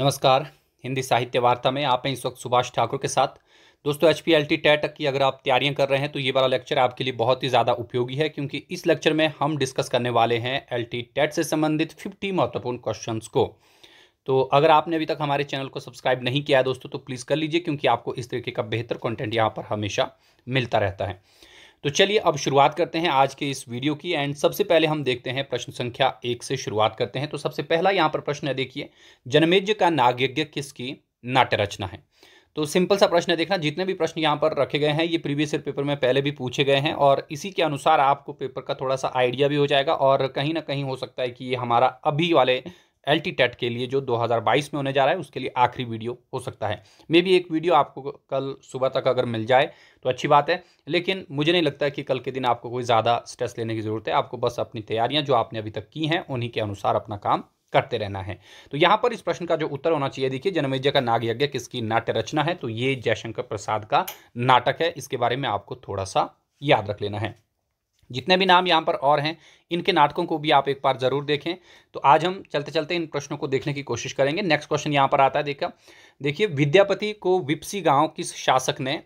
नमस्कार हिंदी साहित्य वार्ता में आप हैं इस वक्त सुभाष ठाकुर के साथ दोस्तों H P L T TET की अगर आप तैयारियां कर रहे हैं तो ये वाला लेक्चर आपके लिए बहुत ही ज़्यादा उपयोगी है क्योंकि इस लेक्चर में हम डिस्कस करने वाले हैं एल टी टेट से संबंधित फिफ्टी महत्वपूर्ण क्वेश्चन को तो अगर आपने अभी तक हमारे चैनल को सब्सक्राइब नहीं किया है दोस्तों तो प्लीज़ कर लीजिए क्योंकि आपको इस तरीके का बेहतर कॉन्टेंट यहाँ पर हमेशा मिलता रहता है तो चलिए अब शुरुआत करते हैं आज के इस वीडियो की एंड सबसे पहले हम देखते हैं प्रश्न संख्या एक से शुरुआत करते हैं तो सबसे पहला यहाँ पर प्रश्न है देखिए जनमेज्य का नागयज्ञ किसकी नाट्य रचना है तो सिंपल सा प्रश्न है देखना जितने भी प्रश्न यहाँ पर रखे गए हैं ये प्रीवियस ईयर पेपर में पहले भी पूछे गए हैं और इसी के अनुसार आपको पेपर का थोड़ा सा आइडिया भी हो जाएगा और कहीं ना कहीं हो सकता है कि ये हमारा अभी वाले एल टेट के लिए जो 2022 में होने जा रहा है उसके लिए आखिरी वीडियो हो सकता है मे भी एक वीडियो आपको कल सुबह तक अगर मिल जाए तो अच्छी बात है लेकिन मुझे नहीं लगता है कि कल के दिन आपको कोई ज़्यादा स्ट्रेस लेने की ज़रूरत है आपको बस अपनी तैयारियाँ जो आपने अभी तक की हैं उन्हीं के अनुसार अपना काम करते रहना है तो यहाँ पर इस प्रश्न का जो उत्तर होना चाहिए देखिए जनमेजय का नाग यज्ञ किसकी नाट्य रचना है तो ये जयशंकर प्रसाद का नाटक है इसके बारे में आपको थोड़ा सा याद रख लेना है जितने भी नाम यहाँ पर और हैं इनके नाटकों को भी आप एक बार ज़रूर देखें तो आज हम चलते चलते इन प्रश्नों को देखने की कोशिश करेंगे नेक्स्ट क्वेश्चन यहाँ पर आता है देखा देखिए विद्यापति को विप्सी गांव किस शासक ने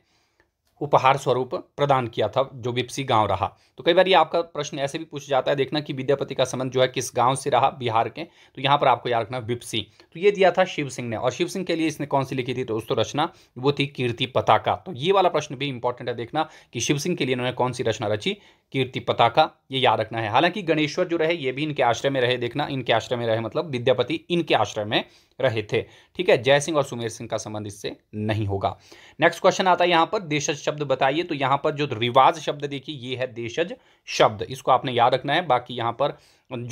उपहार स्वरूप प्रदान किया था जो विपसी गांव रहा तो कई बार ये आपका प्रश्न ऐसे भी पूछ जाता है देखना कि विद्यापति का संबंध जो है किस गांव से रहा बिहार के तो यहाँ पर आपको याद रखना विपसी तो ये दिया था शिव सिंह ने और शिव सिंह के लिए इसने कौन सी लिखी थी तो दोस्तों रचना वो थी कीर्ति पताका तो ये वाला प्रश्न भी इंपॉर्टेंट है देखना कि शिव सिंह के लिए इन्होंने कौन सी रचना रची कीर्ति पताका ये याद रखना है हालांकि गणेश्वर जो रहे ये भी इनके आश्रय में रहे देखना इनके आश्रय में रहे मतलब विद्यापति इनके आश्रय में रहे थे ठीक है जय सिंह और सुमेर सिंह का संबंध इससे नहीं होगा नेक्स्ट क्वेश्चन आता है यहां पर देशज शब्द बताइए तो यहां पर जो रिवाज शब्द देखिए ये है देशज शब्द इसको आपने याद रखना है बाकी यहां पर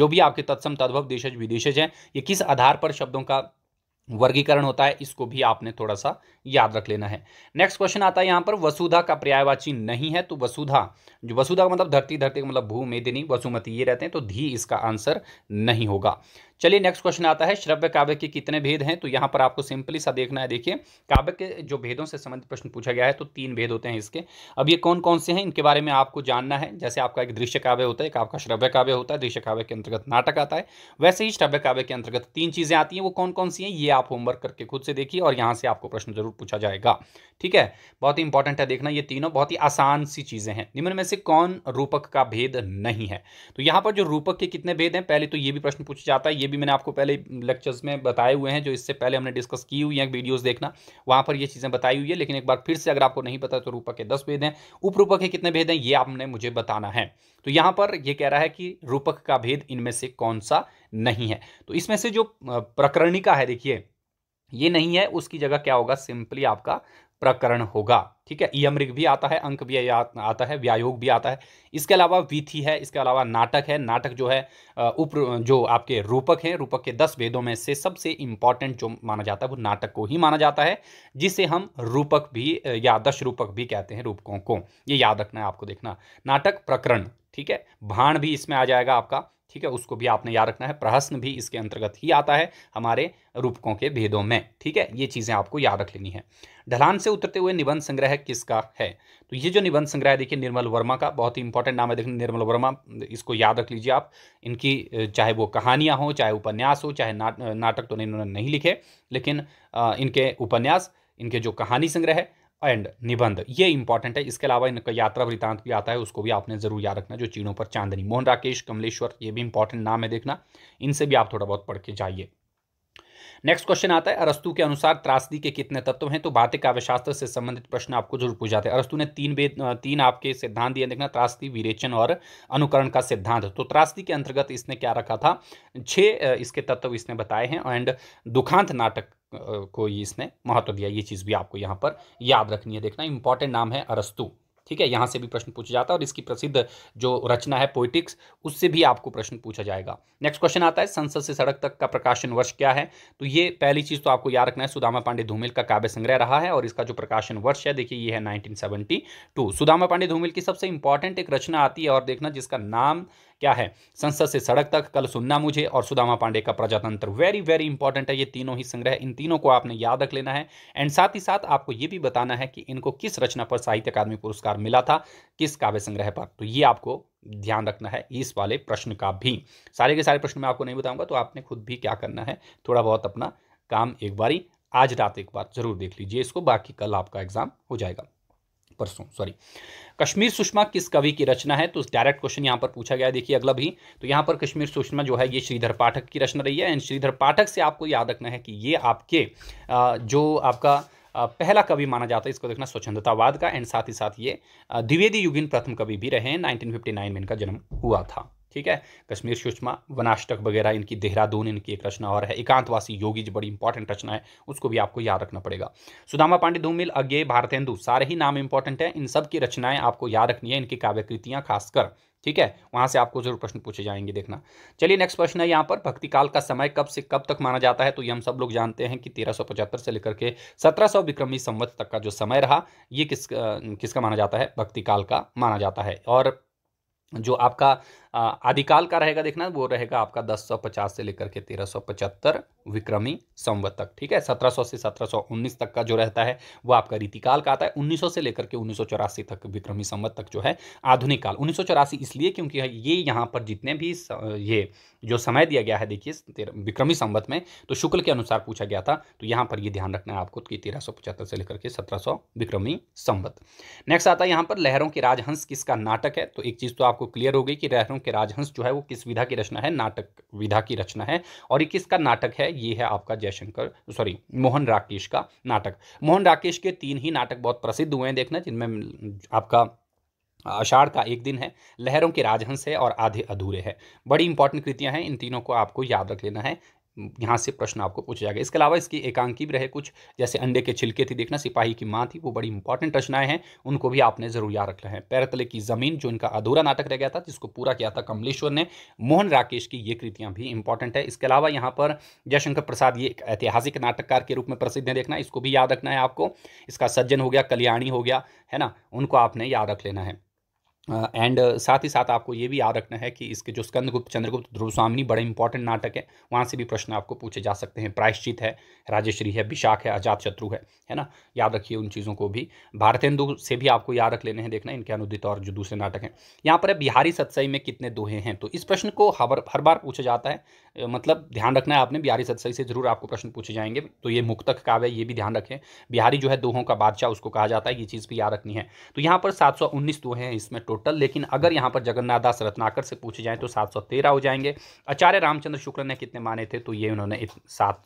जो भी आपके तत्सम तद्भव देशज विदेशज हैं ये किस आधार पर शब्दों का वर्गीकरण होता है इसको भी आपने थोड़ा सा याद रख लेना है नेक्स्ट क्वेश्चन आता है यहाँ पर वसुधा का पर्यायवाची नहीं है तो वसुधा जो वसुधा का मतलब धरती धरती का मतलब मेदिनी वसुमती ये रहते हैं तो धी इसका आंसर नहीं होगा चलिए नेक्स्ट क्वेश्चन आता है श्रव्य काव्य के कितने भेद हैं तो यहाँ पर आपको सिंपली सा देखना है देखिए काव्य के जो भेदों से संबंधित प्रश्न पूछा गया है तो तीन भेद होते हैं इसके अब ये कौन कौन से हैं इनके बारे में आपको जानना है जैसे आपका एक दृश्य काव्य होता है एक आपका श्रव्य काव्य होता है दृश्य काव्य के अंतर्गत नाटक आता है वैसे ही श्रव्य काव्य के अंतर्गत तीन चीज़ें आती हैं वो कौन कौन सी हैं ये आप होमवर्क करके खुद से देखिए और यहाँ से आपको प्रश्न जरूर पूछा जाएगा ठीक है बहुत ही इंपॉर्टेंट है देखना ये तीनों बहुत ही आसान सी चीज़ें हैं निम्न में से कौन रूपक का भेद नहीं है तो यहाँ पर जो रूपक के कितने भेद हैं पहले तो ये भी प्रश्न पूछा जाता है ये भी मैंने आपको पहले लेक्चर्स में बताए हुए हैं जो इससे पहले हमने डिस्कस की हुई हैं वीडियोस देखना वहाँ पर ये चीज़ें बताई हुई है लेकिन एक बार फिर से अगर आपको नहीं पता तो रूपक के दस भेद हैं उपरूपक के कितने भेद हैं ये आपने मुझे बताना है तो यहाँ पर यह कह रहा है कि रूपक का भेद इनमें से कौन सा नहीं है तो इसमें से जो प्रकरणिका है देखिए ये नहीं है उसकी जगह क्या होगा सिंपली आपका प्रकरण होगा ठीक है यमृग e भी आता है अंक भी आता है व्यायोग भी आता है इसके अलावा विथि है इसके अलावा नाटक है नाटक जो है उप जो आपके रूपक हैं रूपक के दस वेदों में से सबसे इंपॉर्टेंट जो माना जाता है वो नाटक को ही माना जाता है जिसे हम रूपक भी या दश रूपक भी कहते हैं रूपकों को ये याद रखना है आपको देखना नाटक प्रकरण ठीक है भाण भी इसमें आ जाएगा आपका ठीक है उसको भी आपने याद रखना है प्रहसन भी इसके अंतर्गत ही आता है हमारे रूपकों के भेदों में ठीक है ये चीज़ें आपको याद रख लेनी है ढलान से उतरते हुए निबंध संग्रह किसका है तो ये जो निबंध संग्रह देखिए निर्मल वर्मा का बहुत ही इंपॉर्टेंट नाम है देखिए निर्मल वर्मा इसको याद रख लीजिए आप इनकी चाहे वो कहानियाँ हों चाहे उपन्यास हो चाहे ना, नाटक तो इन्होंने नहीं लिखे लेकिन इनके उपन्यास इनके जो कहानी संग्रह है एंड निबंध ये इंपॉर्टेंट है इसके अलावा इनका यात्रा वृतांत भी आता है उसको भी आपने जरूर याद रखना जो चीड़ों पर चांदनी मोहन राकेश कमलेश्वर ये भी इंपॉर्टेंट नाम है देखना इनसे भी आप थोड़ा बहुत पढ़ के जाइए नेक्स्ट क्वेश्चन आता है अरस्तु के अनुसार त्रासदी के कितने तत्व हैं तो भारतीय काव्यशास्त्र से संबंधित प्रश्न आपको जरूर पूछ जाते हैं अरस्तु ने तीन वेद तीन आपके सिद्धांत दिए देखना त्रासदी विरेचन और अनुकरण का सिद्धांत तो त्रासदी के अंतर्गत इसने क्या रखा था छः इसके तत्व इसने बताए हैं एंड दुखांत नाटक को इसने महत्व दिया ये चीज़ भी आपको यहाँ पर याद रखनी है देखना इंपॉर्टेंट नाम है अरस्तु ठीक है यहाँ से भी प्रश्न पूछा जाता है और इसकी प्रसिद्ध जो रचना है पोइटिक्स उससे भी आपको प्रश्न पूछा जाएगा नेक्स्ट क्वेश्चन आता है संसद से सड़क तक का प्रकाशन वर्ष क्या है तो ये पहली चीज़ तो आपको याद रखना है सुदामा पांडे धूमिल का काव्य संग्रह रहा है और इसका जो प्रकाशन वर्ष है देखिए ये है नाइनटीन सुदामा पांडे धूमिल की सबसे इंपॉर्टेंट एक रचना आती है और देखना जिसका नाम क्या है संसद से सड़क तक कल सुनना मुझे और सुदामा पांडे का प्रजातंत्र वेरी वेरी इंपॉर्टेंट है ये तीनों ही संग्रह इन तीनों को आपने याद रख लेना है एंड साथ ही साथ आपको ये भी बताना है कि इनको किस रचना पर साहित्य अकादमी पुरस्कार मिला था किस काव्य संग्रह पर तो ये आपको ध्यान रखना है इस वाले प्रश्न का भी सारे के सारे प्रश्न मैं आपको नहीं बताऊंगा तो आपने खुद भी क्या करना है थोड़ा बहुत अपना काम एक बारी आज रात एक बार जरूर देख लीजिए इसको बाकी कल आपका एग्जाम हो जाएगा परसों सॉरी कश्मीर सुषमा किस कवि की रचना है तो डायरेक्ट क्वेश्चन यहाँ पर पूछा गया देखिए अगला भी तो यहाँ पर कश्मीर सुषमा जो है ये श्रीधर पाठक की रचना रही है एंड श्रीधर पाठक से आपको याद रखना है कि ये आपके जो आपका पहला कवि माना जाता है इसको देखना स्वच्छंदतावाद का एंड साथ ही साथ ये द्विवेदी युगिन प्रथम कवि भी रहे 1959 में इनका जन्म हुआ था ठीक है कश्मीर सुषमा वनाष्टक वगैरह इनकी देहरादून इनकी एक रचना और है एकांतवासी योगी जो बड़ी इंपॉर्टेंट रचना है उसको भी आपको याद रखना पड़ेगा सुदामा पांडे धूमिल अज्ञे भारतेंदु सारे ही नाम इंपॉर्टेंट हैं इन सब की रचनाएं आपको याद रखनी है इनकी काव्यकृतियां खासकर ठीक है वहां से आपको जरूर प्रश्न पूछे जाएंगे देखना चलिए नेक्स्ट प्रश्न है यहाँ पर भक्ति काल का समय कब से कब तक माना जाता है तो ये हम सब लोग जानते हैं कि तेरह से लेकर के सत्रह विक्रमी संवत तक का जो समय रहा ये किस किसका माना जाता है भक्ति काल का माना जाता है और जो आपका आदिकाल का रहेगा देखना वो रहेगा आपका 1050 से लेकर के 1375 विक्रमी संवत तक ठीक है 1700 से 1719 तक का जो रहता है वो आपका रीतिकाल का आता है 1900 से लेकर के उन्नीस तक विक्रमी संवत तक जो है आधुनिक काल उन्नीस इसलिए क्योंकि ये यहाँ पर जितने भी ये जो समय दिया गया है देखिए विक्रमी संवत में तो शुक्ल के अनुसार पूछा गया था तो यहाँ पर ये ध्यान रखना है आपको कि तेरह से लेकर के सत्रह विक्रमी संवत नेक्स्ट आता है यहाँ पर लहरों के राजहंस किसका नाटक है तो एक चीज़ तो आपको क्लियर हो गई कि लहरों के राजहंस जो है वो किस विधा की रचना है नाटक विधा की रचना है और ये किसका नाटक है ये है आपका जयशंकर सॉरी मोहन राकेश का नाटक मोहन राकेश के तीन ही नाटक बहुत प्रसिद्ध हुए हैं देखना जिनमें आपका आषाढ़ का एक दिन है लहरों के राजहंस है और आधे अधूरे है बड़ी इंपॉर्टेंट कृतियां हैं इन तीनों को आपको याद रख लेना है यहाँ से प्रश्न आपको पूछा जाएगा इसके अलावा इसकी एकांकी भी रहे कुछ जैसे अंडे के छिलके थी देखना सिपाही की माँ थी वो बड़ी इंपॉर्टेंट रचनाएं हैं उनको भी आपने जरूर याद रखना है पैरतले की जमीन जो इनका अधूरा नाटक रह गया था जिसको पूरा किया था कमलेश्वर ने मोहन राकेश की ये कृतियाँ भी इंपॉर्टेंट है इसके अलावा यहाँ पर जयशंकर प्रसाद ये एक ऐतिहासिक नाटककार के रूप में प्रसिद्ध है देखना इसको भी याद रखना है आपको इसका सज्जन हो गया कल्याणी हो गया है ना उनको आपने याद रख लेना है एंड uh, uh, साथ ही साथ आपको ये भी याद रखना है कि इसके जो स्कंदगुप्त चंद्रगुप्त ध्रुव स्वामी बड़े इंपॉर्टेंट नाटक है वहाँ से भी प्रश्न आपको पूछे जा सकते हैं प्रायश्चित है राजेश्री है विशाख है अजात शत्रु है है ना याद रखिए उन चीज़ों को भी भारतेंदु से भी आपको याद रख लेने हैं देखना इनके अनुदित और जो दूसरे नाटक हैं यहाँ पर है बिहारी सत्सई में कितने दोहे हैं तो इस प्रश्न को हर हर बार पूछा जाता है मतलब ध्यान रखना है आपने बिहारी सतसई से जरूर आपको प्रश्न पूछे जाएंगे तो ये मुक्तक काव्य ये भी ध्यान रखें बिहारी जो है दोहों का बादशाह उसको कहा जाता है ये चीज़ भी याद रखनी है तो यहाँ पर सात दोहे तो हैं इसमें टोटल लेकिन अगर यहाँ पर जगन्नाथ दास रत्नाकर से पूछे जाएँ तो सात हो जाएंगे आचार्य रामचंद्र शुक्ल ने कितने माने थे तो ये उन्होंने सात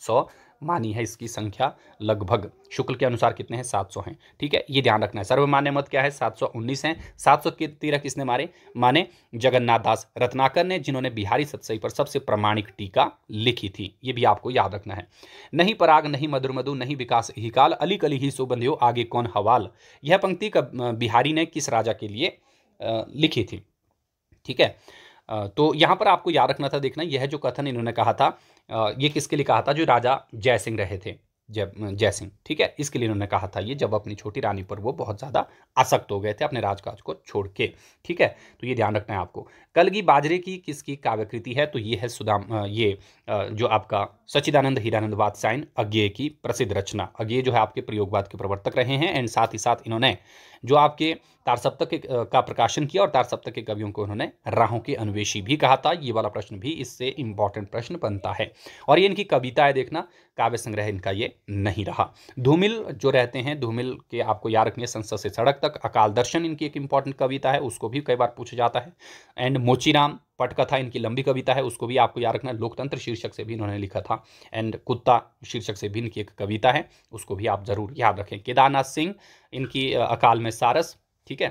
मानी है इसकी संख्या लगभग शुक्ल के अनुसार कितने हैं 700 हैं ठीक है ये ध्यान रखना है सर्वमान्य मत क्या है 719 हैं 700 के तीरह किसने मारे माने जगन्नाथ दास रत्नाकर ने जिन्होंने बिहारी सत्सई पर सबसे प्रमाणिक टीका लिखी थी ये भी आपको याद रखना है नहीं पराग नहीं मधुर मधु नहीं विकास ही काल अली कली ही सुबंधियो आगे कौन हवाल यह पंक्ति कब बिहारी ने किस राजा के लिए लिखी थी ठीक है तो यहाँ पर आपको याद रखना था देखना यह जो कथन इन्होंने कहा था ये किसके लिए कहा था जो राजा जय सिंह रहे थे जय जय सिंह ठीक है इसके लिए इन्होंने कहा था ये जब अपनी छोटी रानी पर वो बहुत ज़्यादा आसक्त हो गए थे अपने राजकाज को छोड़ के ठीक है तो ये ध्यान रखना है आपको कलगी बाजरे की किसकी काव्यकृति है तो ये है सुदाम ये जो आपका सचिदानंद हीरानंद वादसाइन अज्ञे की प्रसिद्ध रचना अज्ञे जो है आपके प्रयोगवाद के प्रवर्तक रहे हैं एंड साथ ही साथ इन्होंने जो आपके तारसप्तक के का प्रकाशन किया और तारसप्तक के कवियों को उन्होंने राहों के अन्वेषी भी कहा था ये वाला प्रश्न भी इससे इंपॉर्टेंट प्रश्न बनता है और ये इनकी कविता है देखना काव्य संग्रह इनका ये नहीं रहा धूमिल जो रहते हैं धूमिल के आपको याद रखनी है संसद से सड़क तक अकाल दर्शन इनकी एक इम्पॉर्टेंट कविता है उसको भी कई बार पूछा जाता है एंड मोचीराम पटकथा इनकी लंबी कविता है उसको भी आपको याद रखना लोकतंत्र शीर्षक से भी इन्होंने लिखा था एंड कुत्ता शीर्षक से भी इनकी एक कविता है उसको भी आप ज़रूर याद रखें केदारनाथ सिंह इनकी अकाल में सारस ठीक है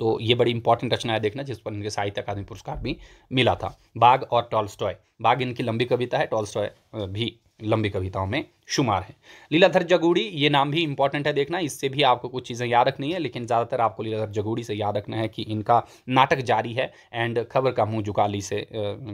तो ये बड़ी इंपॉर्टेंट रचना है देखना जिस पर इनके साहित्य अकादमी पुरस्कार भी मिला था बाघ और टॉल्स्टॉय बाघ इनकी लंबी कविता है टॉल्स्टॉय भी लंबी कविताओं में शुमार है लीलाधर जगूड़ी ये नाम भी इंपॉर्टेंट है देखना इससे भी आपको कुछ चीज़ें याद रखनी है लेकिन ज़्यादातर आपको लीलाधर जगूड़ी से याद रखना है कि इनका नाटक जारी है एंड खबर का मुँह जुगाली से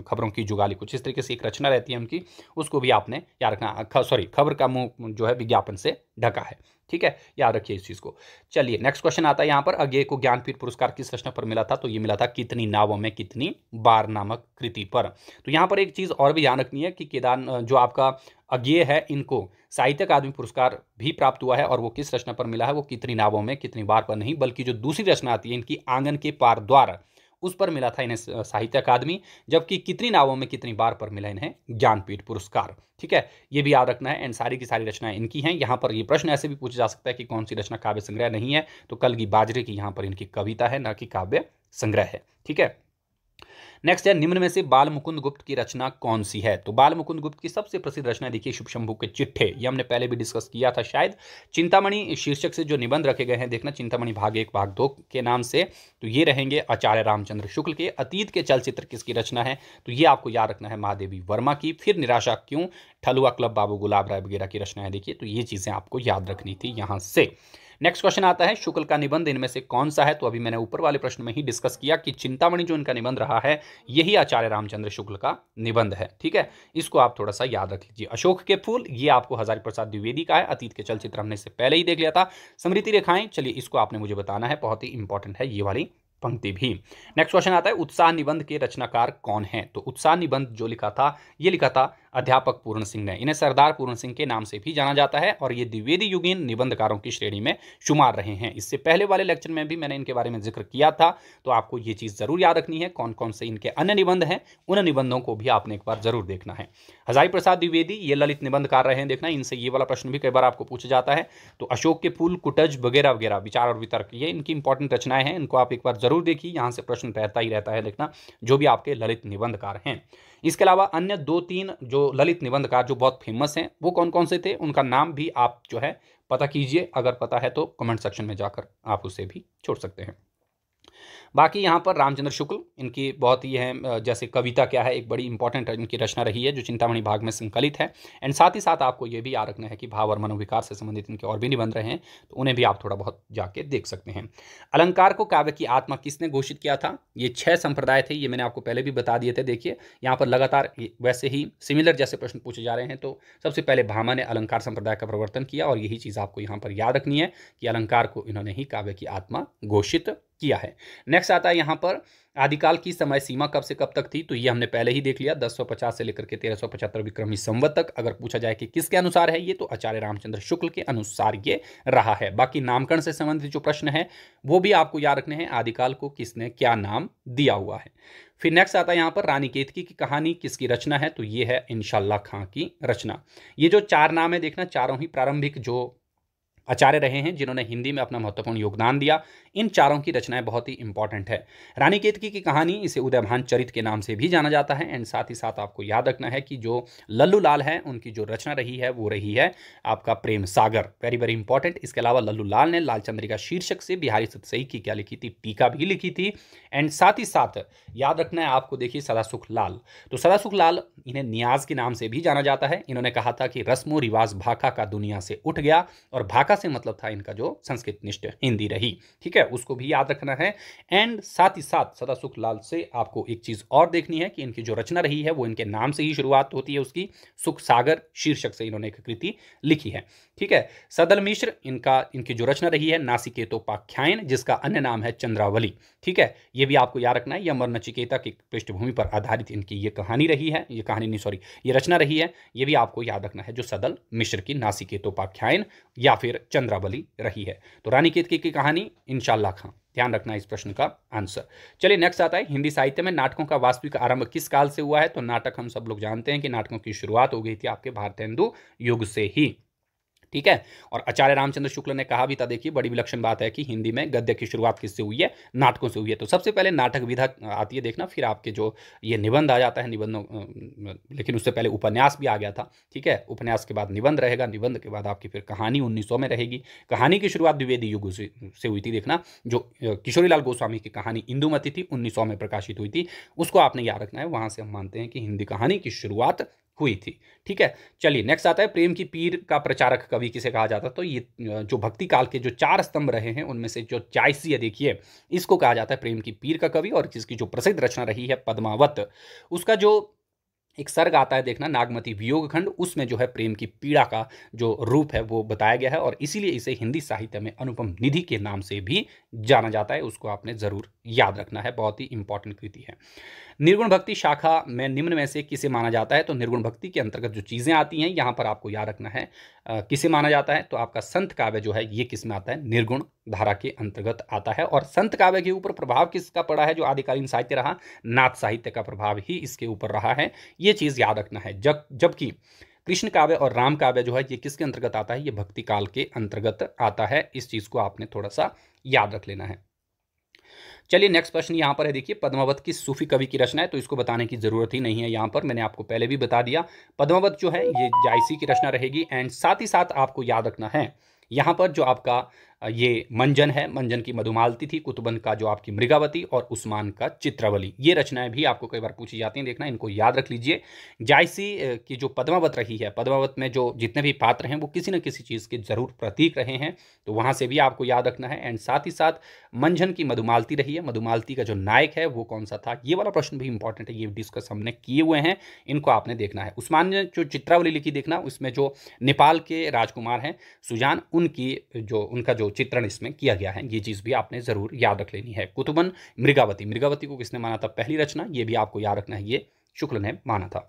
खबरों की जुगाली कुछ इस तरीके से एक रचना रहती है उनकी उसको भी आपने याद रखना सॉरी खबर का मुँह जो है विज्ञापन से ढका है ठीक है याद रखिए इस चीज़ को चलिए नेक्स्ट क्वेश्चन आता है यहाँ पर अज्ञे को ज्ञानपीठ पुरस्कार किस रचना पर मिला था तो ये मिला था कितनी नावों में कितनी बार नामक कृति पर तो यहाँ पर एक चीज़ और भी ध्यान रखनी है कि केदार जो आपका अज्ञेय है इनको साहित्य अकादमी पुरस्कार भी प्राप्त हुआ है और वो किस रचना पर मिला है वो कितनी नावों में कितनी बार पर नहीं बल्कि जो दूसरी रचना आती है इनकी आंगन के पार द्वार उस पर मिला था इन्हें साहित्य अकादमी जबकि कितनी नावों में कितनी बार पर मिला इन्हें ज्ञानपीठ पुरस्कार ठीक है ये भी याद रखना है एंड सारी की सारी रचनाएं इनकी हैं यहाँ पर ये प्रश्न ऐसे भी पूछा जा सकता है कि कौन सी रचना काव्य संग्रह नहीं है तो कल की बाजरे की यहाँ पर इनकी कविता है ना कि काव्य संग्रह है ठीक है नेक्स्ट है निम्न में से बाल मुकुंद गुप्त की रचना कौन सी है तो बाल मुकुंद गुप्त की सबसे प्रसिद्ध रचना देखिए शुभ शंभु के चिट्ठे ये हमने पहले भी डिस्कस किया था शायद चिंतामणि शीर्षक से जो निबंध रखे गए हैं देखना चिंतामणि भाग एक भाग दो के नाम से तो ये रहेंगे आचार्य रामचंद्र शुक्ल के अतीत के चलचित्र किसकी रचना है तो ये आपको याद रखना है महादेवी वर्मा की फिर निराशा क्यों ठलुआ क्लब बाबू गुलाब राय वगैरह की रचना है देखिए तो ये चीज़ें आपको याद रखनी थी यहाँ से नेक्स्ट क्वेश्चन आता है शुक्ल का निबंध इनमें से कौन सा है तो अभी मैंने ऊपर वाले प्रश्न में ही डिस्कस किया कि चिंतामणि जो इनका निबंध रहा है यही आचार्य रामचंद्र शुक्ल का निबंध है ठीक है इसको आप थोड़ा सा याद रख लीजिए अशोक के फूल ये आपको हजारी प्रसाद द्विवेदी का है अतीत के चलचित्र हमने इससे पहले ही देख लिया था स्मृति रेखाएं चलिए इसको आपने मुझे बताना है बहुत ही इंपॉर्टेंट है ये वाली पंक्ति भी नेक्स्ट क्वेश्चन आता है उत्साह निबंध के रचनाकार कौन है तो उत्साह निबंध जो लिखा था ये लिखा था अध्यापक पूर्ण सिंह ने इन्हें सरदार पूर्ण सिंह के नाम से भी जाना जाता है और ये द्विवेदी युगीन निबंधकारों की श्रेणी में शुमार रहे हैं इससे पहले वाले लेक्चर में भी मैंने इनके बारे में जिक्र किया था तो आपको ये चीज़ ज़रूर याद रखनी है कौन कौन से इनके अन्य निबंध हैं उन निबंधों को भी आपने एक बार जरूर देखना है हजारी प्रसाद द्विवेदी ये ललित निबंधकार रहे हैं देखना इनसे ये वाला प्रश्न भी कई बार आपको पूछा जाता है तो अशोक के फूल कुटज वगैरह वगैरह विचार और वितर्क ये इनकी इंपॉर्टेंट रचनाएं हैं इनको आप एक बार जरूर देखिए यहाँ से प्रश्न रहता ही रहता है देखना जो भी आपके ललित निबंधकार हैं इसके अलावा अन्य दो तीन जो ललित निबंधकार जो बहुत फेमस हैं वो कौन कौन से थे उनका नाम भी आप जो है पता कीजिए अगर पता है तो कमेंट सेक्शन में जाकर आप उसे भी छोड़ सकते हैं बाकी यहाँ पर रामचंद्र शुक्ल इनकी बहुत ही है जैसे कविता क्या है एक बड़ी इंपॉर्टेंट इनकी रचना रही है जो चिंतामणि भाग में संकलित है एंड साथ ही साथ आपको ये भी याद रखना है कि भाव और मनोविकार से संबंधित इनके और भी निबंध रहे हैं तो उन्हें भी आप थोड़ा बहुत जाके देख सकते हैं अलंकार को काव्य की आत्मा किसने घोषित किया था ये छह संप्रदाय थे ये मैंने आपको पहले भी बता दिए थे देखिए यहाँ पर लगातार वैसे ही सिमिलर जैसे प्रश्न पूछे जा रहे हैं तो सबसे पहले भामा ने अलंकार संप्रदाय का प्रवर्तन किया और यही चीज़ आपको यहाँ पर याद रखनी है कि अलंकार को इन्होंने ही काव्य की आत्मा घोषित किया है नेक्स्ट आता है यहाँ पर आदिकाल की समय सीमा कब से कब तक थी तो ये हमने पहले ही देख लिया 1050 से लेकर के 1375 विक्रमी संवत तक अगर पूछा जाए कि किसके अनुसार है ये तो आचार्य रामचंद्र शुक्ल के अनुसार ये रहा है बाकी नामकरण से संबंधित जो प्रश्न है वो भी आपको याद रखने हैं आदिकाल को किसने क्या नाम दिया हुआ है फिर नेक्स्ट आता है यहाँ पर रानी केतकी की कहानी किसकी रचना है तो ये है इनशाला खां की रचना ये जो चार नाम है देखना चारों ही प्रारंभिक जो आचार्य रहे हैं जिन्होंने हिंदी में अपना महत्वपूर्ण योगदान दिया इन चारों की रचनाएं बहुत ही इंपॉर्टेंट है रानी केतकी की कहानी इसे उदयभान चरित के नाम से भी जाना जाता है एंड साथ ही साथ आपको याद रखना है कि जो लल्लू लाल है उनकी जो रचना रही है वो रही है आपका Prem Sagar very very important इसके अलावा लल्लू लाल ने लाल चंद्रिका शीर्षक से बिहारी सतसई की क्या लिखी थी टीका भी लिखी थी एंड साथ ही साथ याद रखना है आपको देखिए सदासुख लाल तो सदासुख लाल इन्हें नियाज के नाम से भी जाना जाता है इन्होंने कहा था कि रस्मो रिवाज भाका का दुनिया से उठ गया और भाका शाखा से मतलब था इनका जो संस्कृत निष्ठ हिंदी रही ठीक है उसको भी याद रखना है एंड साथ ही साथ सदासुख लाल से आपको एक चीज़ और देखनी है कि इनकी जो रचना रही है वो इनके नाम से ही शुरुआत होती है उसकी सुख सागर शीर्षक से इन्होंने एक कृति लिखी है ठीक है सदल मिश्र इनका इनकी जो रचना रही है नासिकेतोपाख्यायन जिसका अन्य नाम है चंद्रावली ठीक है ये भी आपको याद रखना है यमर नचिकेता की पृष्ठभूमि पर आधारित इनकी ये कहानी रही है ये कहानी नहीं सॉरी ये रचना रही है ये भी आपको याद रखना है जो सदल मिश्र की नासिकेतोपाख्यायन या फिर चंद्रावली रही है तो रानी केतकी की कहानी इनशाला खां ध्यान रखना इस प्रश्न का आंसर चलिए नेक्स्ट आता है हिंदी साहित्य में नाटकों का वास्तविक आरंभ किस काल से हुआ है तो नाटक हम सब लोग जानते हैं कि नाटकों की शुरुआत हो गई थी आपके भारतेंदु युग से ही ठीक है और आचार्य रामचंद्र शुक्ल ने कहा भी था देखिए बड़ी विलक्षण बात है कि हिंदी में गद्य की शुरुआत किससे हुई है नाटकों से हुई है तो सबसे पहले नाटक विधा आती है देखना फिर आपके जो ये निबंध आ जाता है निबंधों लेकिन उससे पहले उपन्यास भी आ गया था ठीक है उपन्यास के बाद निबंध रहेगा निबंध के बाद आपकी फिर कहानी उन्नीस में रहेगी कहानी की शुरुआत द्विवेदी युग से हुई थी देखना जो किशोरीलाल गोस्वामी की कहानी इंदुमती थी उन्नीस में प्रकाशित हुई थी उसको आपने याद रखना है वहाँ से हम मानते हैं कि हिंदी कहानी की शुरुआत हुई थी ठीक है चलिए नेक्स्ट आता है प्रेम की पीर का प्रचारक कवि किसे कहा जाता है तो ये जो भक्ति काल के जो चार स्तंभ रहे हैं उनमें से जो चाइसी देखिए इसको कहा जाता है प्रेम की पीर का कवि और जिसकी जो प्रसिद्ध रचना रही है पद्मावत उसका जो एक सर्ग आता है देखना नागमती वियोग खंड उसमें जो है प्रेम की पीड़ा का जो रूप है वो बताया गया है और इसीलिए इसे हिंदी साहित्य में अनुपम निधि के नाम से भी जाना जाता है उसको आपने ज़रूर याद रखना है बहुत ही इंपॉर्टेंट कृति है निर्गुण भक्ति शाखा में निम्न में से किसे माना जाता है तो निर्गुण भक्ति के अंतर्गत जो चीज़ें आती हैं यहाँ पर आपको याद रखना है किसे माना जाता है तो आपका संत काव्य जो है ये किस में आता है निर्गुण धारा के अंतर्गत आता है और संत काव्य के ऊपर प्रभाव किसका पड़ा है जो आदिकालीन साहित्य रहा नाथ साहित्य का प्रभाव ही इसके ऊपर रहा है ये चीज़ याद रखना है जब जबकि कृष्ण काव्य और राम काव्य जो है ये किसके अंतर्गत आता है ये भक्ति काल के अंतर्गत आता है इस चीज़ को आपने थोड़ा सा याद रख लेना है चलिए नेक्स्ट प्रश्न यहाँ पर है देखिए पद्मावत की सूफी कवि की रचना है तो इसको बताने की जरूरत ही नहीं है यहाँ पर मैंने आपको पहले भी बता दिया पद्मावत जो है ये जायसी की रचना रहेगी एंड साथ ही साथ आपको याद रखना है यहाँ पर जो आपका ये मंजन है मंजन की मधुमालती थी कुतुबन का जो आपकी मृगावती और उस्मान का चित्रावली ये रचनाएं भी आपको कई बार पूछी जाती हैं देखना इनको याद रख लीजिए जायसी की जो पद्मावत रही है पद्मावत में जो जितने भी पात्र हैं वो किसी न किसी चीज़ के ज़रूर प्रतीक रहे हैं तो वहाँ से भी आपको याद रखना है एंड साथ ही साथ मंझन की मधुमालती रही है मधुमालती का जो नायक है वो कौन सा था ये वाला प्रश्न भी इंपॉर्टेंट है ये डिस्कस हमने किए हुए हैं इनको आपने देखना है उस्मान ने जो चित्रावली लिखी देखना उसमें जो नेपाल के राजकुमार हैं सुजान उनकी जो उनका जो चित्रण इसमें किया गया है ये चीज़ भी आपने ज़रूर याद रख लेनी है कुतुबन मृगावती मृगावती को किसने माना था पहली रचना ये भी आपको याद रखना है ये शुक्ल ने माना था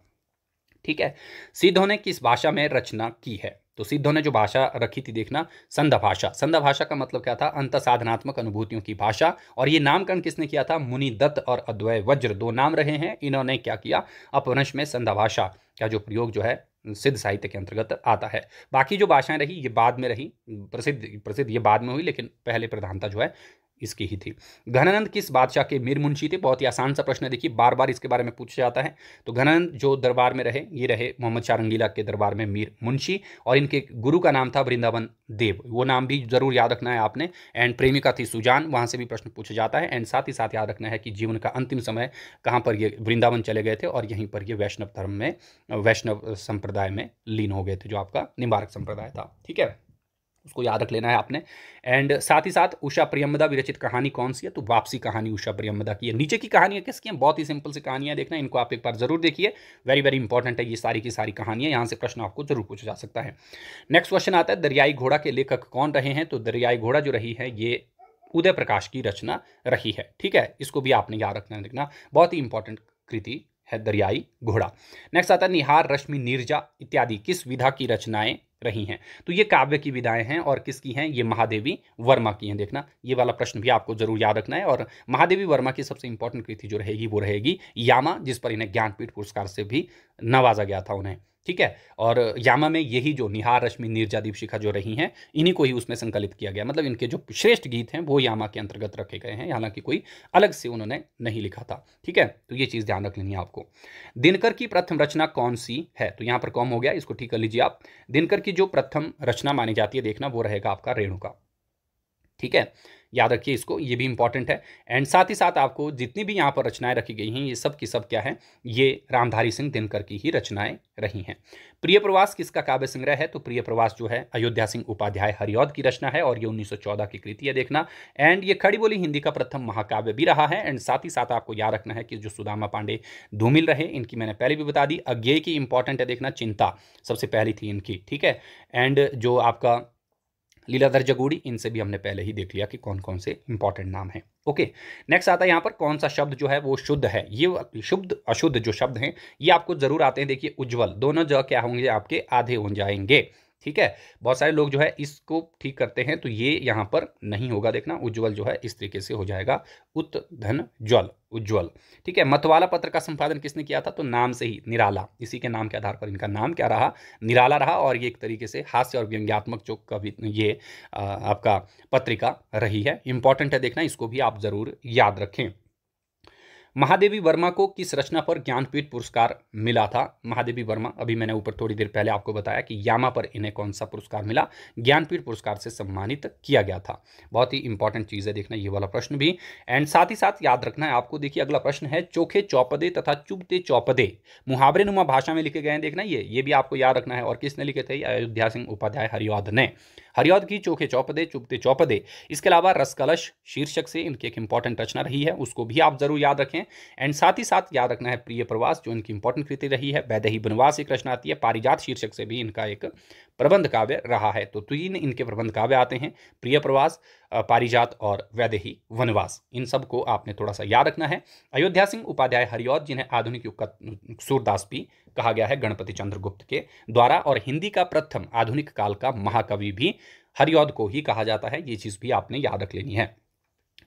ठीक है सिद्धों ने किस भाषा में रचना की है तो सिद्धों ने जो भाषा रखी थी देखना संध भाषा संध भाषा का मतलब क्या था अंत साधनात्मक अनुभूतियों की भाषा और ये नामकरण किसने किया था मुनि दत्त और अद्वय वज्र दो नाम रहे हैं इन्होंने क्या किया अपवंश में संध भाषा का जो प्रयोग जो है सिद्ध साहित्य के अंतर्गत आता है बाकी जो भाषाएं रही ये बाद में रही प्रसिद्ध प्रसिद्ध ये बाद में हुई लेकिन पहले प्रधानता जो है इसकी ही थी घनानंद किस बादशाह के मीर मुंशी थे बहुत ही आसान सा प्रश्न देखिए बार बार इसके बारे में पूछा जाता है तो घनानंद जो दरबार में रहे ये रहे मोहम्मद शारंगीला के दरबार में मीर मुंशी और इनके गुरु का नाम था वृंदावन देव वो नाम भी जरूर याद रखना है आपने एंड प्रेमिका थी सुजान वहाँ से भी प्रश्न पूछा जाता है एंड साथ ही साथ याद रखना है कि जीवन का अंतिम समय कहाँ पर ये वृंदावन चले गए थे और यहीं पर ये वैष्णव धर्म में वैष्णव संप्रदाय में लीन हो गए थे जो आपका निम्बारक संप्रदाय था ठीक है उसको याद रख लेना है आपने एंड साथ ही साथ उषा प्रियमदा विरचित कहानी कौन सी है तो वापसी कहानी उषा प्रियमदा की है नीचे की कहानियाँ किसकी हैं बहुत ही सिंपल सी कहानियाँ देखना इनको आप एक बार जरूर देखिए वेरी वेरी इंपॉर्टेंट है ये सारी की सारी कहानियाँ यहाँ से प्रश्न आपको जरूर पूछा जा सकता है नेक्स्ट क्वेश्चन आता है दरियाई घोड़ा के लेखक कौन रहे हैं तो दरियाई घोड़ा जो रही है ये उदय प्रकाश की रचना रही है ठीक है इसको भी आपने याद रखना देखना बहुत ही इंपॉर्टेंट कृति है दरियाई घोड़ा नेक्स्ट आता है निहार रश्मि नीरजा इत्यादि किस विधा की रचनाएं रही हैं तो ये काव्य की विधाएं हैं और किसकी हैं ये महादेवी वर्मा की हैं देखना ये वाला प्रश्न भी आपको जरूर याद रखना है और महादेवी वर्मा की सबसे इंपॉर्टेंट कृति जो रहेगी वो रहेगी यामा जिस पर इन्हें ज्ञानपीठ पुरस्कार से भी नवाजा गया था उन्हें ठीक है और यामा में यही जो निहार रश्मि दीप शिखा जो रही हैं इन्हीं को ही उसमें संकलित किया गया मतलब इनके जो श्रेष्ठ गीत हैं वो यामा के अंतर्गत रखे गए हैं हालांकि कोई अलग से उन्होंने नहीं लिखा था ठीक है तो ये चीज़ ध्यान रख लेनी है आपको दिनकर की प्रथम रचना कौन सी है तो यहाँ पर कॉम हो गया इसको ठीक कर लीजिए आप दिनकर की जो प्रथम रचना मानी जाती है देखना वो रहेगा आपका रेणुका ठीक है याद रखिए इसको ये भी इंपॉर्टेंट है एंड साथ ही साथ आपको जितनी भी यहाँ पर रचनाएं रखी गई हैं ये सब की सब क्या है ये रामधारी सिंह दिनकर की ही रचनाएं रही हैं प्रिय प्रवास किसका काव्य संग्रह है तो प्रिय प्रवास जो है अयोध्या सिंह उपाध्याय हरियोद की रचना है और ये 1914 की कृति है देखना एंड ये खड़ी बोली हिंदी का प्रथम महाकाव्य भी रहा है एंड साथ ही साथ आपको याद रखना है कि जो सुदामा पांडे धूमिल रहे इनकी मैंने पहले भी बता दी अज्ञे की इंपॉर्टेंट है देखना चिंता सबसे पहली थी इनकी ठीक है एंड जो आपका लीलाधर जगूड़ी इनसे भी हमने पहले ही देख लिया कि कौन कौन से इंपॉर्टेंट नाम है ओके नेक्स्ट आता है यहाँ पर कौन सा शब्द जो है वो शुद्ध है ये शुद्ध अशुद्ध जो शब्द हैं ये आपको जरूर आते हैं देखिए उज्जवल दोनों जगह क्या होंगे आपके आधे हो जाएंगे ठीक है बहुत सारे लोग जो है इसको ठीक करते हैं तो ये यहाँ पर नहीं होगा देखना उज्ज्वल जो है इस तरीके से हो जाएगा उत धन ज्वल उज्ज्वल ठीक है मतवाला पत्र का संपादन किसने किया था तो नाम से ही निराला इसी के नाम के आधार पर इनका नाम क्या रहा निराला रहा और ये एक तरीके से हास्य और व्यंग्यात्मक जो कवि ये आ, आपका पत्रिका रही है इंपॉर्टेंट है देखना इसको भी आप ज़रूर याद रखें महादेवी वर्मा को किस रचना पर ज्ञानपीठ पुरस्कार मिला था महादेवी वर्मा अभी मैंने ऊपर थोड़ी देर पहले आपको बताया कि यामा पर इन्हें कौन सा पुरस्कार मिला ज्ञानपीठ पुरस्कार से सम्मानित किया गया था बहुत ही इंपॉर्टेंट चीज़ है देखना ये वाला प्रश्न भी एंड साथ ही साथ याद रखना है आपको देखिए अगला प्रश्न है चोखे चौपदे तथा चुपते चौपदे मुहावरे नुमा भाषा में लिखे गए हैं देखना ये ये भी आपको याद रखना है और किसने लिखे थे अयोध्या सिंह उपाध्याय हरिवाद ने हरियाद की चौखे चौपदे चुपते चौपदे इसके अलावा रसकलश शीर्षक से इनकी एक इंपॉर्टेंट रचना रही है उसको भी आप जरूर याद रखें एंड साथ ही साथ याद रखना है प्रिय प्रवास जो इनकी इंपॉर्टेंट कृति रही है वैदही बनवास एक रचना आती है पारिजात शीर्षक से भी इनका एक प्रबंध काव्य रहा है तो तीन तो इनके प्रबंध काव्य आते हैं प्रिय प्रवास पारिजात और वैदेही वनवास इन सब को आपने थोड़ा सा याद रखना है अयोध्या सिंह उपाध्याय हरियौद जिन्हें आधुनिक युग का सूरदास भी कहा गया है गणपति चंद्र गुप्त के द्वारा और हिंदी का प्रथम आधुनिक काल का महाकवि भी हरियोध को ही कहा जाता है ये चीज़ भी आपने याद रख लेनी है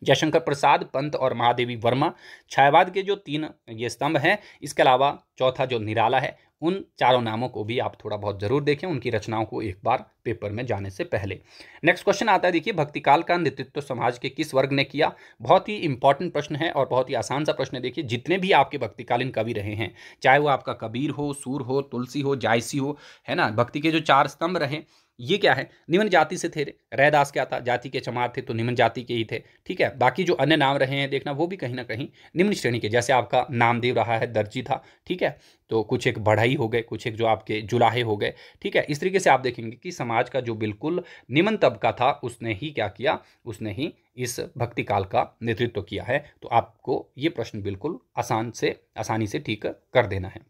जयशंकर प्रसाद पंत और महादेवी वर्मा छायावाद के जो तीन ये स्तंभ हैं इसके अलावा चौथा जो निराला है उन चारों नामों को भी आप थोड़ा बहुत जरूर देखें उनकी रचनाओं को एक बार पेपर में जाने से पहले नेक्स्ट क्वेश्चन आता है देखिए भक्तिकाल का नेतृत्व समाज के किस वर्ग ने किया बहुत ही इंपॉर्टेंट प्रश्न है और बहुत ही आसान सा प्रश्न देखिए जितने भी आपके भक्तिकालीन कवि रहे हैं चाहे वो आपका कबीर हो सूर हो तुलसी हो जायसी हो है ना भक्ति के जो चार स्तंभ रहे ये क्या है निम्न जाति से थे रैदास क्या था जाति के चमार थे तो निम्न जाति के ही थे ठीक है बाकी जो अन्य नाम रहे हैं देखना वो भी कहीं ना कहीं निम्न श्रेणी के जैसे आपका नामदेव रहा है दर्जी था ठीक है तो कुछ एक बढ़ई हो गए कुछ एक जो आपके जुलाहे हो गए ठीक है इस तरीके से आप देखेंगे कि समाज का जो बिल्कुल निम्न तबका था उसने ही क्या किया उसने ही इस भक्ति काल का नेतृत्व किया है तो आपको ये प्रश्न बिल्कुल आसान से आसानी से ठीक कर देना है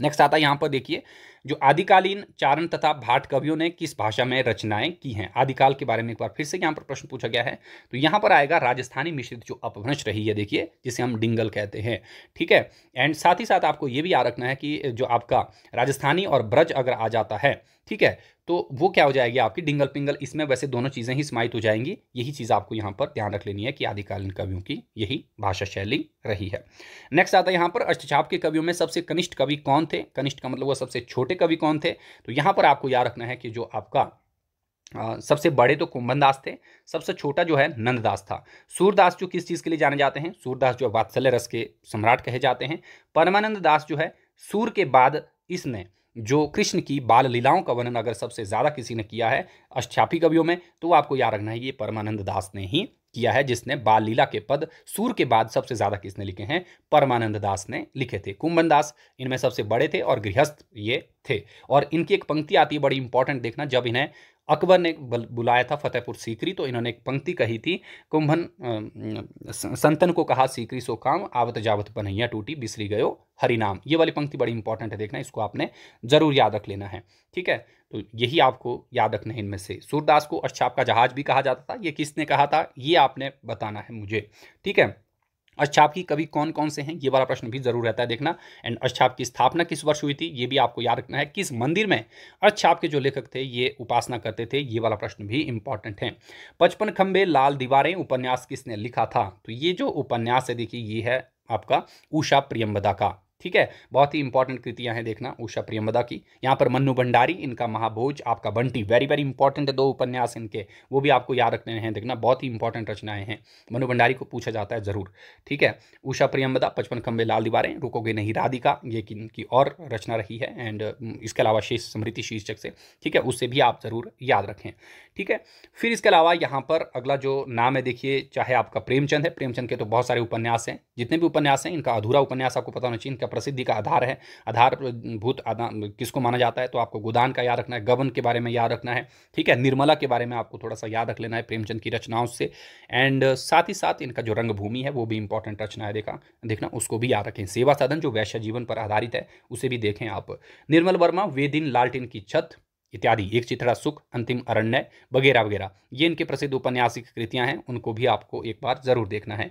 नेक्स्ट आता है यहाँ पर देखिए जो आदिकालीन चारण तथा भाट कवियों ने किस भाषा में रचनाएं की हैं आदिकाल के बारे में एक बार फिर से यहाँ पर प्रश्न पूछा गया है तो यहाँ पर आएगा राजस्थानी मिश्रित जो अपभ्रंश रही है देखिए जिसे हम डिंगल कहते हैं ठीक है एंड साथ ही साथ आपको ये भी याद रखना है कि जो आपका राजस्थानी और ब्रज अगर आ जाता है ठीक है तो वो क्या हो जाएगी आपकी डिंगल पिंगल इसमें वैसे दोनों चीज़ें ही समाहित हो जाएंगी यही चीज़ आपको यहाँ पर ध्यान रख लेनी है कि आदिकालीन कवियों की यही भाषा शैली रही है नेक्स्ट आता है यहाँ पर अष्टछाप के कवियों में सबसे कनिष्ठ कवि कौन थे कनिष्ठ का मतलब वो सबसे छोटे कवि कौन थे तो यहाँ पर आपको याद रखना है कि जो आपका सबसे बड़े तो कुंभनदास थे सबसे छोटा जो है नंददास था सूरदास जो किस चीज़ के लिए जाने जाते हैं सूरदास जो वात्सल्य रस के सम्राट कहे जाते हैं परमानंद दास जो है सूर के बाद इसने जो कृष्ण की बाल लीलाओं का वर्णन अगर सबसे ज़्यादा किसी ने किया है अष्टापी कवियों में तो आपको याद रखना है ये परमानंद दास ने ही किया है जिसने बाल लीला के पद सूर के बाद सबसे ज़्यादा किसने लिखे हैं परमानंद दास ने लिखे थे कुंभन दास इनमें सबसे बड़े थे और गृहस्थ ये थे और इनकी एक पंक्ति आती है बड़ी इंपॉर्टेंट देखना जब इन्हें अकबर ने बुलाया था फतेहपुर सीकरी तो इन्होंने एक पंक्ति कही थी कुंभन संतन को कहा सीकरी सो काम आवत जावत बनैया टूटी बिसरी गयो हरिनाम ये वाली पंक्ति बड़ी इंपॉर्टेंट है देखना इसको आपने जरूर याद रख लेना है ठीक है तो यही आपको याद रखना है इनमें से सूरदास को अच्छाप का जहाज भी कहा जाता था ये किसने कहा था ये आपने बताना है मुझे ठीक है अष्टाप की कवि कौन कौन से हैं ये वाला प्रश्न भी जरूर रहता है देखना एंड अष्टाप की स्थापना किस वर्ष हुई थी ये भी आपको याद रखना है किस मंदिर में अष्टाप के जो लेखक थे ये उपासना करते थे ये वाला प्रश्न भी इंपॉर्टेंट है पचपन खंबे लाल दीवारें उपन्यास किसने लिखा था तो ये जो उपन्यास है देखिए ये है आपका उषा प्रियम्बदा का ठीक है बहुत ही इंपॉर्टेंट कृतियां हैं देखना उषा प्रियमदा की यहाँ पर मन्नू भंडारी इनका महाभोज आपका बंटी वेरी वेरी इंपॉर्टेंट दो उपन्यास इनके वो भी आपको याद रखने हैं देखना बहुत ही इंपॉर्टेंट रचनाएं हैं मनु भंडारी को पूछा जाता है जरूर ठीक है उषा प्रियमदा पचपन खम्बे लाल दीवारें रुकोगे नहीं राधिका ये इनकी और रचना रही है एंड इसके अलावा शेष स्मृति शीर्षक से ठीक है उससे भी आप ज़रूर याद रखें ठीक है फिर इसके अलावा यहाँ पर अगला जो नाम है देखिए चाहे आपका प्रेमचंद है प्रेमचंद के तो बहुत सारे उपन्यास हैं जितने भी उपन्यास हैं इनका अधूरा उपन्यास आपको पता होना चाहिए इनका प्रसिद्धि का आधार है आधारभूत किसको माना जाता है तो आपको गोदान का याद रखना है गबन के बारे में याद रखना है ठीक है निर्मला के बारे में आपको थोड़ा सा याद रख लेना है प्रेमचंद की रचनाओं से एंड साथ ही साथ इनका जो रंगभूमि है वो भी इंपॉर्टेंट रचना है देखा देखना उसको भी याद रखें सेवा साधन जो वैश्य जीवन पर आधारित है उसे भी देखें आप निर्मल वर्मा वेदिन लालटिन की छत इत्यादि एक चिथड़ा सुख अंतिम अरण्य वगैरह वगैरह ये इनके प्रसिद्ध उपन्यासिक कृतियां हैं उनको भी आपको एक बार जरूर देखना है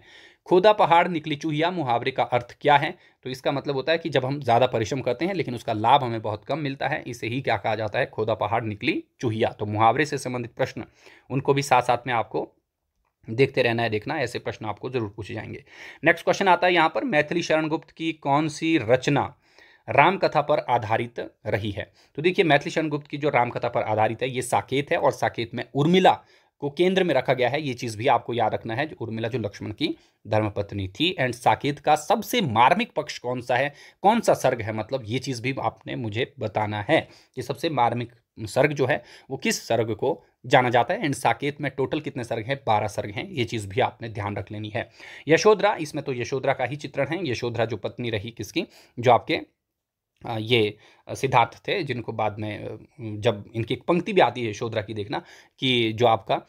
खोदा पहाड़ निकली चूहिया मुहावरे का अर्थ क्या है तो इसका मतलब होता है कि जब हम ज़्यादा परिश्रम करते हैं लेकिन उसका लाभ हमें बहुत कम मिलता है इसे ही क्या कहा जाता है खोदा पहाड़ निकली चूहिया तो मुहावरे से संबंधित प्रश्न उनको भी साथ साथ में आपको देखते रहना है देखना ऐसे प्रश्न आपको जरूर पूछे जाएंगे नेक्स्ट क्वेश्चन आता है यहाँ पर मैथिली शरण गुप्त की कौन सी रचना रामकथा पर आधारित रही है तो देखिए मैथिली शरणगुप्त गुप्त की जो रामकथा पर आधारित है ये साकेत है और साकेत में उर्मिला को केंद्र में रखा गया है ये चीज़ भी आपको याद रखना है जो उर्मिला जो लक्ष्मण की धर्मपत्नी थी एंड साकेत का सबसे मार्मिक पक्ष कौन सा है कौन सा सर्ग है मतलब ये चीज़ भी आपने मुझे बताना है कि सबसे मार्मिक सर्ग जो है वो किस सर्ग को जाना जाता है एंड साकेत में टोटल कितने सर्ग हैं बारह सर्ग हैं ये चीज़ भी आपने ध्यान रख लेनी है यशोधरा इसमें तो यशोधरा का ही चित्रण है यशोधरा जो पत्नी रही किसकी जो आपके ये सिद्धार्थ थे जिनको बाद में जब इनकी एक पंक्ति भी आती है शोधरा की देखना कि जो आपका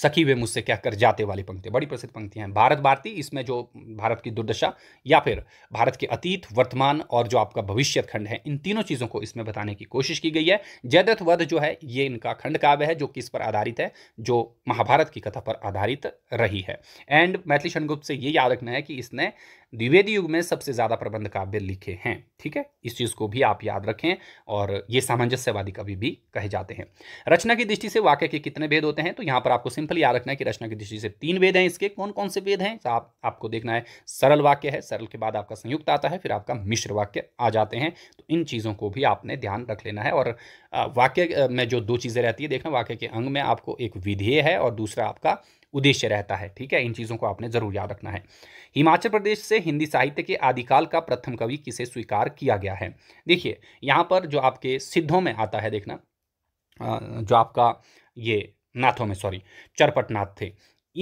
सखी वे मुझसे क्या कर जाते वाली पंक्ति बड़ी प्रसिद्ध पंक्तियाँ हैं भारत भारती इसमें जो भारत की दुर्दशा या फिर भारत के अतीत वर्तमान और जो आपका भविष्य खंड है इन तीनों चीज़ों को इसमें बताने की कोशिश की गई है जयद्रथ वध जो है ये इनका खंड काव्य है जो किस पर आधारित है जो महाभारत की कथा पर आधारित रही है एंड मैथिली क्षणगुप्त से ये याद रखना है कि इसने द्विवेदी युग में सबसे ज़्यादा प्रबंध काव्य लिखे हैं ठीक है इस चीज़ को भी आप याद रखें और ये सामंजस्यवादी कवि भी कहे जाते हैं रचना की दृष्टि से वाक्य के कितने भेद होते हैं तो यहाँ पर आपको सिंपल याद रखना है कि रचना की दृष्टि से तीन वेद हैं इसके कौन कौन से वेद हैं तो आप, आपको देखना है सरल वाक्य है सरल के बाद आपका संयुक्त आता है फिर आपका मिश्र वाक्य आ जाते हैं तो इन चीज़ों को भी आपने ध्यान रख लेना है और वाक्य में जो दो चीज़ें रहती है देखना वाक्य के अंग में आपको एक विधेय है और दूसरा आपका उद्देश्य रहता है ठीक है इन चीज़ों को आपने ज़रूर याद रखना है हिमाचल प्रदेश से हिंदी साहित्य के आदिकाल का प्रथम कवि किसे स्वीकार किया गया है देखिए यहाँ पर जो आपके सिद्धों में आता है देखना जो आपका ये नाथों में सॉरी चरपटनाथ थे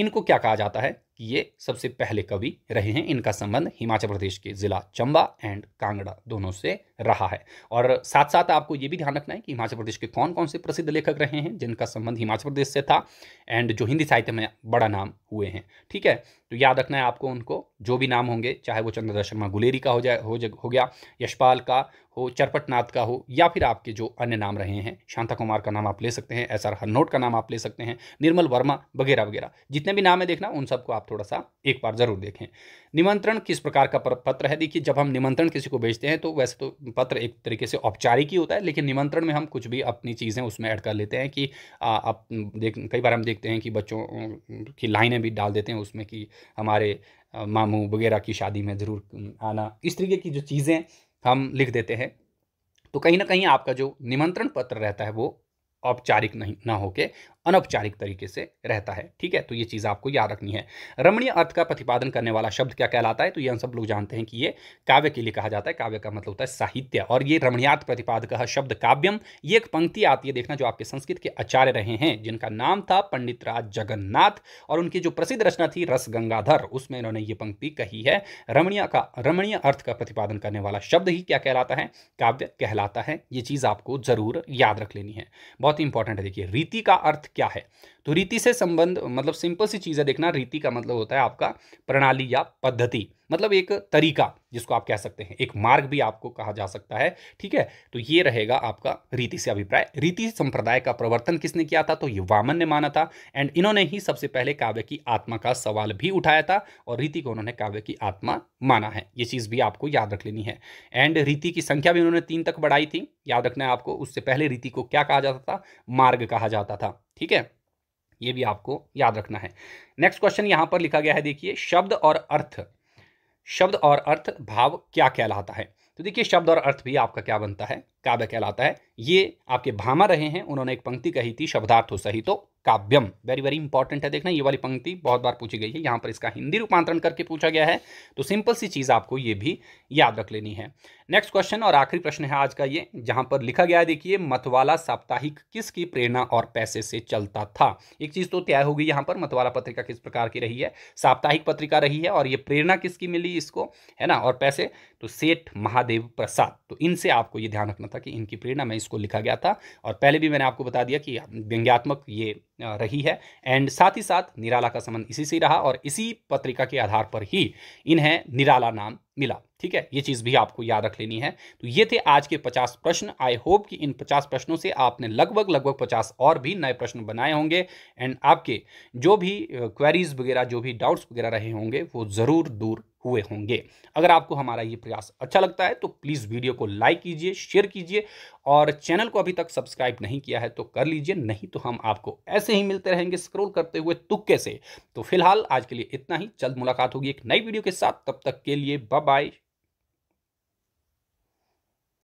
इनको क्या कहा जाता है कि ये सबसे पहले कवि रहे हैं इनका संबंध हिमाचल प्रदेश के ज़िला चंबा एंड कांगड़ा दोनों से रहा है और साथ साथ आपको ये भी ध्यान रखना है कि हिमाचल प्रदेश के कौन कौन से प्रसिद्ध लेखक रहे हैं जिनका संबंध हिमाचल प्रदेश से था एंड जो हिंदी साहित्य में बड़ा नाम हुए हैं ठीक है तो याद रखना है आपको उनको जो भी नाम होंगे चाहे वो चंद्रदा शर्मा गुलेरी का हो जाए हो, हो गया यशपाल का हो चरपटनाथ का हो या फिर आपके जो अन्य नाम रहे हैं शांता कुमार का नाम आप ले सकते हैं एस आर हन्नोट का नाम आप ले सकते हैं निर्मल वर्मा वगैरह वगैरह जितने भी नाम है देखना उन सबको आप थोड़ा सा एक बार जरूर देखें निमंत्रण किस प्रकार का पत्र है देखिए जब हम निमंत्रण किसी को भेजते हैं तो वैसे तो पत्र एक तरीके से औपचारिक ही होता है लेकिन निमंत्रण में हम कुछ भी अपनी चीज़ें उसमें ऐड कर लेते हैं कि आप देख कई बार हम देखते हैं कि बच्चों की लाइनें भी डाल देते हैं उसमें कि हमारे मामू वगैरह की शादी में ज़रूर आना इस तरीके की जो चीज़ें हम लिख देते हैं तो कहीं ना कहीं आपका जो निमंत्रण पत्र रहता है वो औपचारिक नहीं ना होके अनौपचारिक तरीके से रहता है ठीक है तो ये चीज़ आपको याद रखनी है रमणीय अर्थ का प्रतिपादन करने वाला शब्द क्या कहलाता है तो ये हम सब लोग जानते हैं कि ये काव्य के लिए कहा जाता है काव्य का मतलब होता है साहित्य और ये रमणीयार्थ प्रतिपादक शब्द काव्यम ये एक पंक्ति आती है देखना जो आपके संस्कृत के आचार्य रहे हैं जिनका नाम था पंडित राज जगन्नाथ और उनकी जो प्रसिद्ध रचना थी रस गंगाधर उसमें इन्होंने ये पंक्ति कही है रमणीय का रमणीय अर्थ का प्रतिपादन करने वाला शब्द ही क्या कहलाता है काव्य कहलाता है ये चीज़ आपको जरूर याद रख लेनी है बहुत ही इंपॉर्टेंट है देखिए रीति का अर्थ क्या है तो रीति से संबंध मतलब सिंपल सी चीज़ें देखना रीति का मतलब होता है आपका प्रणाली या पद्धति मतलब एक तरीका जिसको आप कह सकते हैं एक मार्ग भी आपको कहा जा सकता है ठीक है तो ये रहेगा आपका रीति से अभिप्राय रीति संप्रदाय का प्रवर्तन किसने किया था तो ये वामन ने माना था एंड इन्होंने ही सबसे पहले काव्य की आत्मा का सवाल भी उठाया था और रीति को उन्होंने काव्य की आत्मा माना है ये चीज़ भी आपको याद रख लेनी है एंड रीति की संख्या भी उन्होंने तीन तक बढ़ाई थी याद रखना है आपको उससे पहले रीति को क्या कहा जाता था मार्ग कहा जाता था ठीक है ये भी आपको याद रखना है नेक्स्ट क्वेश्चन यहाँ पर लिखा गया है देखिए शब्द और अर्थ शब्द और अर्थ भाव क्या कहलाता है तो देखिए शब्द और अर्थ भी आपका क्या बनता है काव्य कहलाता है ये आपके भामा रहे हैं उन्होंने एक पंक्ति कही थी शब्दार्थ हो सही तो काव्यम वेरी वेरी इंपॉर्टेंट है देखना ये वाली पंक्ति बहुत बार पूछी गई है यहाँ पर इसका हिंदी रूपांतरण करके पूछा गया है तो सिंपल सी चीज़ आपको ये भी याद रख लेनी है नेक्स्ट क्वेश्चन और आखिरी प्रश्न है आज का ये जहाँ पर लिखा गया है देखिए मतवाला साप्ताहिक किसकी प्रेरणा और पैसे से चलता था एक चीज़ तो तय होगी यहाँ पर मतवाला पत्रिका किस प्रकार की रही है साप्ताहिक पत्रिका रही है और ये प्रेरणा किसकी मिली इसको है ना और पैसे तो सेठ महादेव प्रसाद तो इनसे आपको ये ध्यान रखना था कि इनकी प्रेरणा में इसको लिखा गया था और पहले भी मैंने आपको बता दिया कि व्यंग्यात्मक ये रही है एंड साथ ही साथ निराला का संबंध इसी से रहा और इसी पत्रिका के आधार पर ही इन्हें निराला नाम मिला ठीक है ये चीज़ भी आपको याद रख लेनी है तो ये थे आज के 50 प्रश्न आई होप कि इन 50 प्रश्नों से आपने लगभग लगभग 50 और भी नए प्रश्न बनाए होंगे एंड आपके जो भी क्वेरीज वगैरह जो भी डाउट्स वगैरह रहे होंगे वो ज़रूर दूर हुए होंगे अगर आपको हमारा ये प्रयास अच्छा लगता है तो प्लीज़ वीडियो को लाइक कीजिए शेयर कीजिए और चैनल को अभी तक सब्सक्राइब नहीं किया है तो कर लीजिए नहीं तो हम आपको ऐसे ही मिलते रहेंगे स्क्रोल करते हुए तुक्के से तो फिलहाल आज के लिए इतना ही जल्द मुलाकात होगी एक नई वीडियो के साथ तब तक के लिए बाबा bye